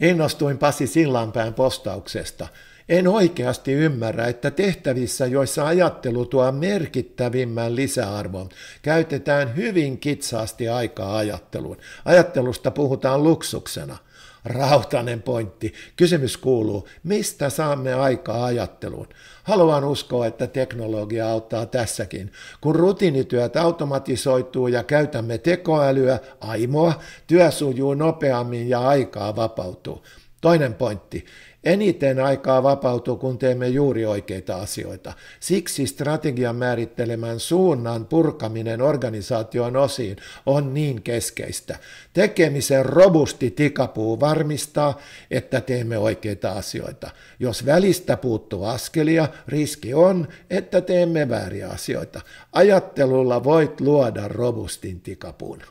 Innostuin Pasi Sillanpään postauksesta. En oikeasti ymmärrä, että tehtävissä, joissa ajattelu tuo merkittävimmän lisäarvon, käytetään hyvin kitsaasti aikaa ajatteluun. Ajattelusta puhutaan luksuksena rautanen pointti. Kysymys kuuluu, mistä saamme aikaa ajatteluun? Haluan uskoa, että teknologia auttaa tässäkin. Kun rutiinityöt automatisoituu ja käytämme tekoälyä, aimoa, työ sujuu nopeammin ja aikaa vapautuu. Toinen pointti. Eniten aikaa vapautuu, kun teemme juuri oikeita asioita. Siksi strategian määrittelemän suunnan purkaminen organisaation osiin on niin keskeistä. Tekemisen robusti tikapuu varmistaa, että teemme oikeita asioita. Jos välistä puuttuu askelia, riski on, että teemme vääriä asioita. Ajattelulla voit luoda robustin tikapuun.